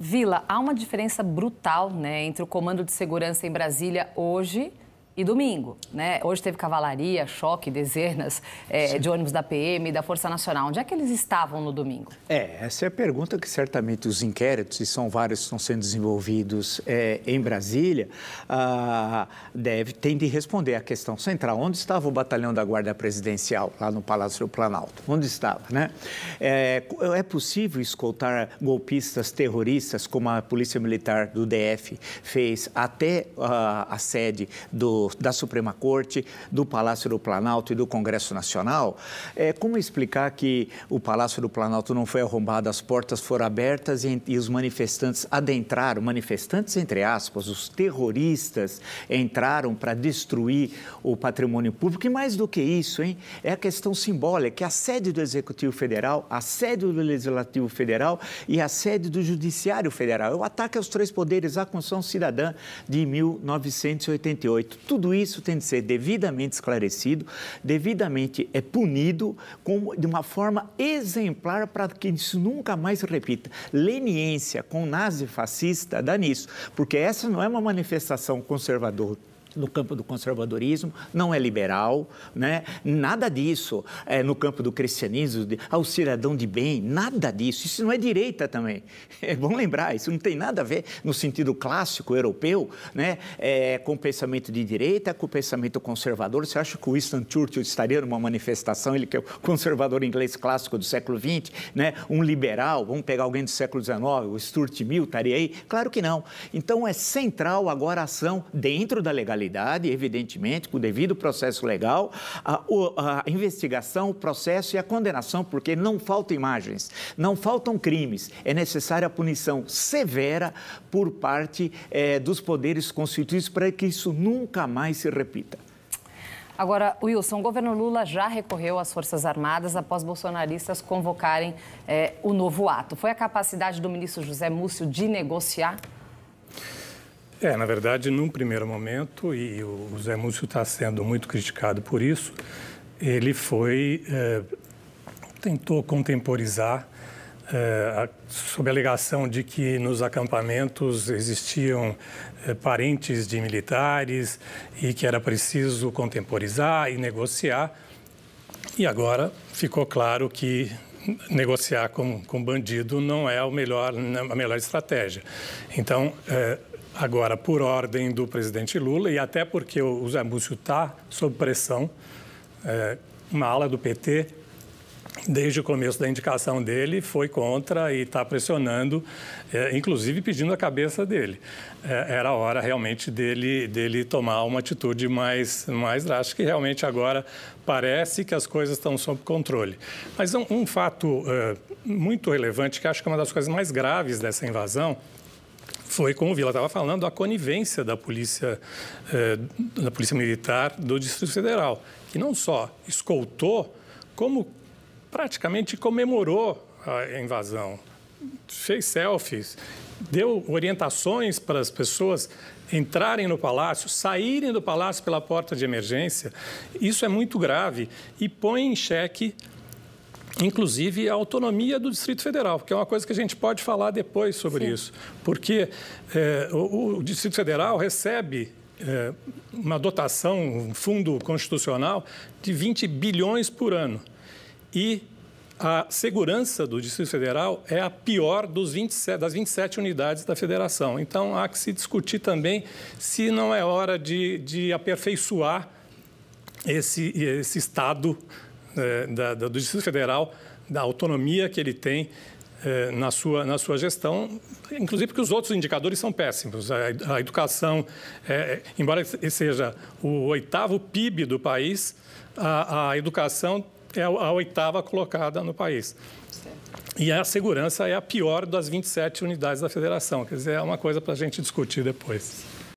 Vila, há uma diferença brutal né, entre o Comando de Segurança em Brasília hoje e domingo. Né? Hoje teve cavalaria, choque, dezenas é, de ônibus da PM, e da Força Nacional. Onde é que eles estavam no domingo? É, essa é a pergunta que certamente os inquéritos, e são vários que estão sendo desenvolvidos é, em Brasília, ah, deve, tem de responder à questão central. Onde estava o batalhão da Guarda Presidencial, lá no Palácio do Planalto? Onde estava, né? É, é possível escoltar golpistas terroristas, como a Polícia Militar do DF fez, até ah, a sede do da Suprema Corte, do Palácio do Planalto e do Congresso Nacional. É, como explicar que o Palácio do Planalto não foi arrombado, as portas foram abertas e, e os manifestantes adentraram manifestantes, entre aspas, os terroristas entraram para destruir o patrimônio público. E mais do que isso, hein, é a questão simbólica que a sede do Executivo Federal, a sede do Legislativo Federal e a sede do Judiciário Federal. É o ataque aos três poderes à Constituição Cidadã de 1988. Tudo tudo isso tem de ser devidamente esclarecido, devidamente é punido com, de uma forma exemplar para que isso nunca mais se repita. Leniência com nazi fascista dá nisso, porque essa não é uma manifestação conservadora no campo do conservadorismo, não é liberal, né? nada disso é, no campo do cristianismo, de, ao cidadão de bem, nada disso. Isso não é direita também. É bom lembrar, isso não tem nada a ver no sentido clássico europeu, né? É, com o pensamento de direita, com o pensamento conservador. Você acha que o Winston Churchill estaria numa manifestação, ele que é o conservador inglês clássico do século XX, né? um liberal, vamos pegar alguém do século XIX, o Stuart Mill estaria aí? Claro que não. Então é central agora a ação dentro da legalidade evidentemente, com o devido processo legal, a, a investigação, o processo e a condenação, porque não faltam imagens, não faltam crimes. É necessária a punição severa por parte eh, dos poderes constituídos para que isso nunca mais se repita. Agora, Wilson, o governo Lula já recorreu às Forças Armadas após bolsonaristas convocarem eh, o novo ato. Foi a capacidade do ministro José Múcio de negociar? É, na verdade, num primeiro momento, e o Zé Múcio está sendo muito criticado por isso, ele foi, é, tentou contemporizar é, a, sob a alegação de que nos acampamentos existiam é, parentes de militares e que era preciso contemporizar e negociar. E agora ficou claro que negociar com, com bandido não é o melhor, a melhor estratégia. Então, agora por ordem do presidente Lula e até porque o Zé Múcio está sob pressão, é, uma ala do PT, desde o começo da indicação dele, foi contra e está pressionando, é, inclusive pedindo a cabeça dele. É, era hora realmente dele, dele tomar uma atitude mais, mais drástica e realmente agora parece que as coisas estão sob controle. Mas um, um fato é, muito relevante, que acho que é uma das coisas mais graves dessa invasão, foi, como o Vila estava falando, a conivência da polícia, eh, da polícia Militar do Distrito Federal, que não só escoltou, como praticamente comemorou a invasão. Fez selfies, deu orientações para as pessoas entrarem no palácio, saírem do palácio pela porta de emergência. Isso é muito grave e põe em xeque inclusive a autonomia do Distrito Federal, que é uma coisa que a gente pode falar depois sobre Sim. isso, porque é, o, o, Distrito Federal recebe é, uma dotação, um fundo constitucional de 20 bilhões por ano. E a segurança do Distrito Federal é a pior 27, das 27 unidades da federação. Então, há que se discutir também se não é hora de, de aperfeiçoar esse, esse Estado é, da, da, do Distrito Federal, da autonomia que ele tem é, na, sua, na sua gestão, inclusive porque os outros indicadores são péssimos. A, a educação, é, é embora seja o oitavo PIB do país, a, a educação é a, a oitava colocada no país. E a segurança é a pior das 27 unidades da federação. Quer dizer, é uma coisa para a gente discutir depois.